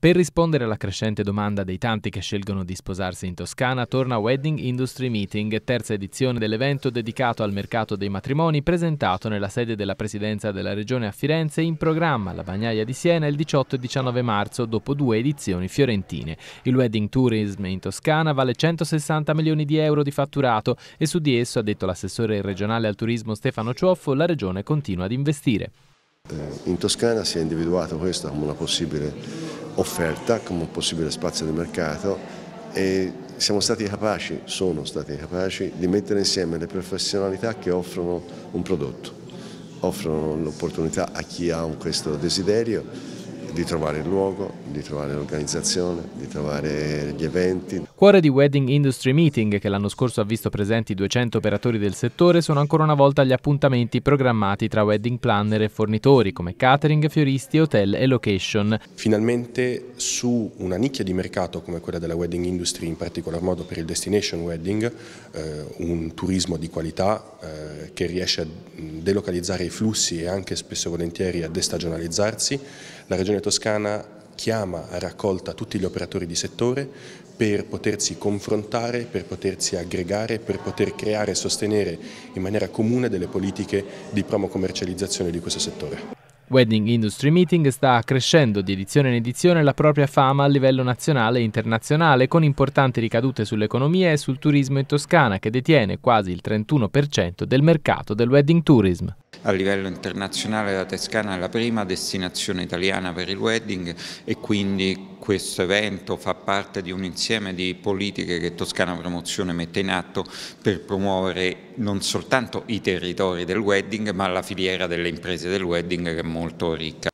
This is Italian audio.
Per rispondere alla crescente domanda dei tanti che scelgono di sposarsi in Toscana, torna Wedding Industry Meeting, terza edizione dell'evento dedicato al mercato dei matrimoni presentato nella sede della Presidenza della Regione a Firenze in programma alla Bagnaia di Siena il 18 e 19 marzo dopo due edizioni fiorentine. Il Wedding Tourism in Toscana vale 160 milioni di euro di fatturato e su di esso, ha detto l'assessore regionale al turismo Stefano Cioffo, la Regione continua ad investire. Eh, in Toscana si è individuato questa come una possibile offerta come un possibile spazio di mercato e siamo stati capaci, sono stati capaci di mettere insieme le professionalità che offrono un prodotto, offrono l'opportunità a chi ha questo desiderio di trovare il luogo, di trovare l'organizzazione, di trovare gli eventi. Cuore di Wedding Industry Meeting, che l'anno scorso ha visto presenti 200 operatori del settore, sono ancora una volta gli appuntamenti programmati tra wedding planner e fornitori come catering, fioristi, hotel e location. Finalmente su una nicchia di mercato come quella della wedding industry, in particolar modo per il destination wedding, eh, un turismo di qualità eh, che riesce a delocalizzare i flussi e anche spesso e volentieri a destagionalizzarsi, la Regione Toscana chiama a raccolta tutti gli operatori di settore per potersi confrontare, per potersi aggregare, per poter creare e sostenere in maniera comune delle politiche di promo-commercializzazione di questo settore. Wedding Industry Meeting sta crescendo di edizione in edizione la propria fama a livello nazionale e internazionale, con importanti ricadute sull'economia e sul turismo in Toscana, che detiene quasi il 31% del mercato del wedding tourism a livello internazionale la Toscana è la prima destinazione italiana per il wedding e quindi questo evento fa parte di un insieme di politiche che Toscana Promozione mette in atto per promuovere non soltanto i territori del wedding ma la filiera delle imprese del wedding che è molto ricca.